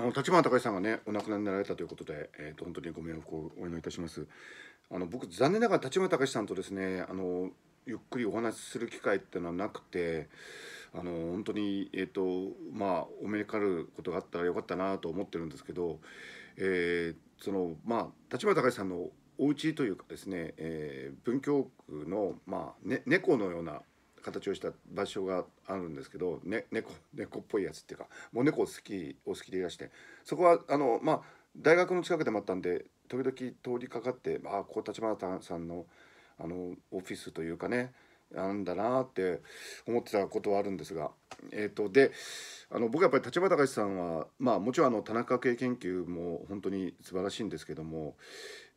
あの立花隆さんがねお亡くなりになられたということで、えーと、本当にご冥福をお祈りいたします。あの僕残念ながら立花隆さんとですねあのゆっくりお話しする機会っていうのはなくてあの本当にえっ、ー、とまあお目にかかることがあったらよかったなと思ってるんですけど、えー、そのまあ立花隆さんのお家というかですね、えー、文京区のまあ、ね、猫のような形をした場所があるんですけど、ね、猫猫っぽいやつっていうかもう猫好きお好きでいらしてそこはあの、まあ、大学の近くでもあったんで時々通りかかってああこう立花さんのあのオフィスというかねなんだなって思ってたことはあるんですが、えーと、であの僕はやっぱり立花隆さんは、まあ、もちろんあの田中系研究も本当に素晴らしいんですけども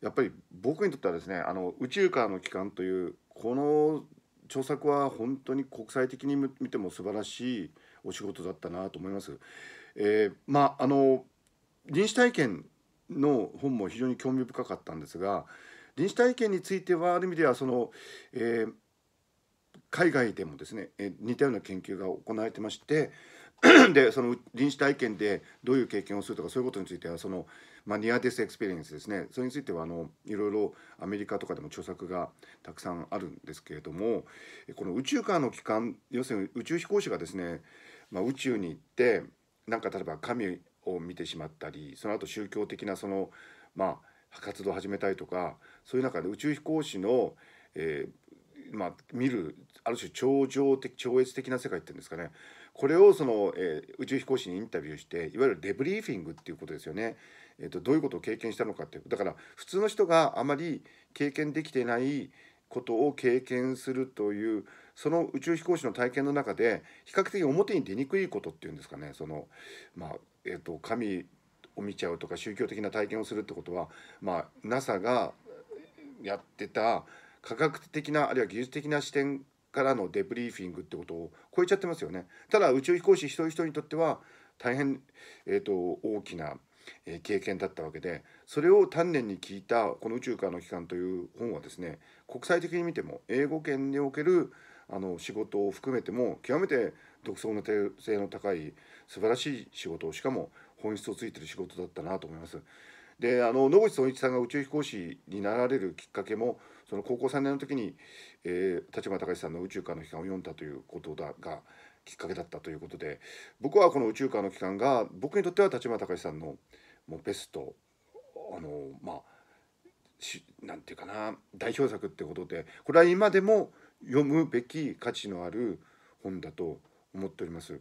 やっぱり僕にとってはですねあの宇宙からの帰還というこの著作は本当に国際的に見ても素晴らしいお仕事だったなと思います。えー、まああの臨死体験の本も非常に興味深かったんですが臨死体験についてはある意味ではその、えー、海外でもですね、えー、似たような研究が行われてまして でその臨死体験でどういう経験をするとかそういうことについてはその、まあ、ニアデスエクスペリエンスですねそれについてはあのいろいろアメリカとかでも著作がたくさんあるんですけれどもこの宇宙からの帰還要するに宇宙飛行士がですね、まあ、宇宙に行ってなんか例えば神を見てしまったりその後宗教的なそのまあ活動を始めたりとかそういう中で宇宙飛行士の、えー、まあ、見るある種超常的超越的な世界っていうんですかねこれをその、えー、宇宙飛行士にインタビューしていわゆるデブリーフィングっていうことですよね、えーと、どういうことを経験したのかっていうだから普通の人があまり経験できてないことを経験するというその宇宙飛行士の体験の中で比較的表に出にくいことっていうんですかねその、まあえーと、と神を見ちゃうとか宗教的な体験をするってことは、まあ、NASA がやってた科学的なあるいは技術的な視点からのデブリーフィングってことを超えちゃってますよね。ただ宇宙飛行士一人一人にとっては大変、えーと、大きな経験だったわけでそれを丹念に聞いたこの「宇宙からの帰還」という本はですね国際的に見ても英語圏におけるあの仕事を含めても極めて独創の性の高い素晴らしい仕事しかも本質をついてる仕事だったなと思います。であの野口聡一さんが宇宙飛行士になられるきっかけもその高校3年の時に、えー、立花隆さんの「宇宙観の期間」を読んだということだがきっかけだったということで僕はこの「宇宙観の期間」が僕にとっては立花隆さんのもうベストあのまあ何て言うかな代表作ってことでこれは今でも読むべき価値のある本だと思っております。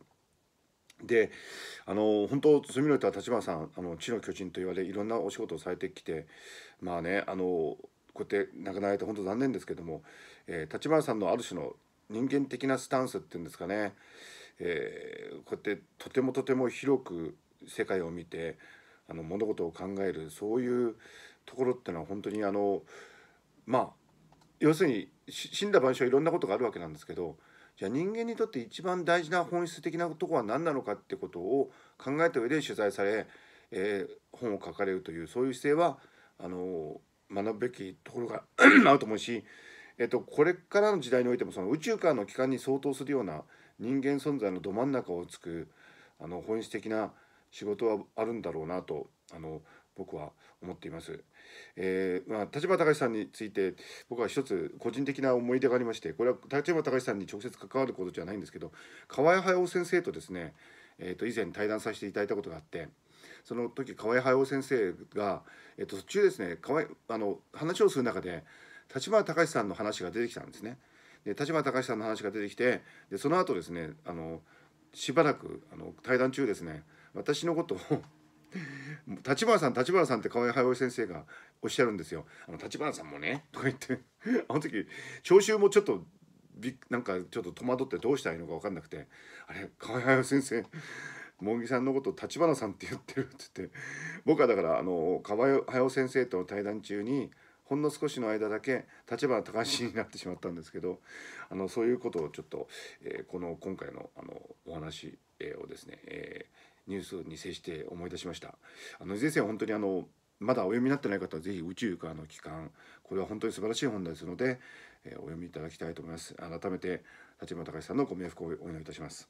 であの本当住のとは立花さんあの地の巨人と言われいろんなお仕事をされてきてまあねあのこうやって亡くなられて本当残念ですけども立花、えー、さんのある種の人間的なスタンスっていうんですかね、えー、こうやってとてもとても広く世界を見てあの物事を考えるそういうところってのは本当にあのまあ要するに死んだ晩はいろんなことがあるわけなんですけどじゃあ人間にとって一番大事な本質的なとこは何なのかってことを考えた上で取材され、えー、本を書かれるというそういう姿勢はあの学ぶべきところが あると思うし、えっと、これからの時代においてもその宇宙からの帰還に相当するような人間存在のど真ん中をつくあの本質的な仕事はあるんだろうなとあの僕は思っています。えー、まあ、立場隆さんについて僕は一つ個人的な思い出がありましてこれは立場隆さんに直接関わることじゃないんですけど河合駿先生とですね、えーと、以前対談させていただいたことがあってその時河合駿先生が、えーと、途中ですね河合あの話をする中で立花隆さんの話が出てきたんですね。で立花隆さんの話が出てきてでその後ですねあのしばらくあの対談中ですね私のことを立花さん立花さんって河合駿先生がおっしゃるんですよ「あの立花さんもね」とか言ってあの時聴衆もちょっとびなんかちょっと戸惑ってどうしたらいいのか分かんなくて「あれ河合駿先生茂木さんのこと立花さんって言ってる」って言って僕はだからあの河合駿先生との対談中に「ほんの少しの間だけ立花隆になってしまったんですけどあのそういうことをちょっと、えー、この今回のあのお話をですね、えー、ニュースに接して思い出しました。あの先生本当にあのまだお読みになってない方はぜひ宇宙からの帰還これは本当に素晴らしい本ですので、えー、お読みいただきたいと思います改めて立花隆さんのご冥福をお祈りいたします